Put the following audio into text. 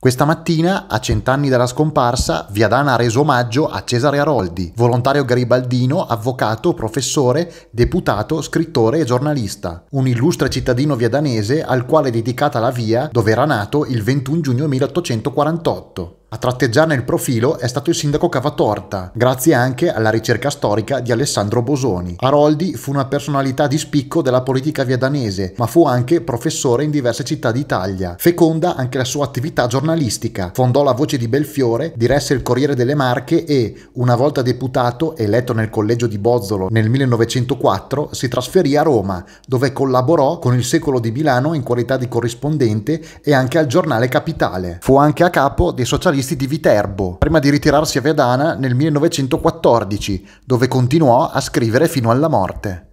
Questa mattina, a cent'anni dalla scomparsa, Viadana ha reso omaggio a Cesare Aroldi, volontario garibaldino, avvocato, professore, deputato, scrittore e giornalista. Un illustre cittadino viadanese al quale è dedicata la via dove era nato il 21 giugno 1848. A tratteggiarne il profilo è stato il sindaco Cavatorta, grazie anche alla ricerca storica di Alessandro Bosoni. Aroldi fu una personalità di spicco della politica viadanese, ma fu anche professore in diverse città d'Italia. Feconda anche la sua attività giornalistica. Fondò la Voce di Belfiore, diresse il Corriere delle Marche e, una volta deputato, eletto nel collegio di Bozzolo nel 1904, si trasferì a Roma, dove collaborò con il Secolo di Milano in qualità di corrispondente e anche al giornale Capitale. Fu anche a capo dei socialisti giornalisti di Viterbo, prima di ritirarsi a Vedana nel 1914, dove continuò a scrivere fino alla morte.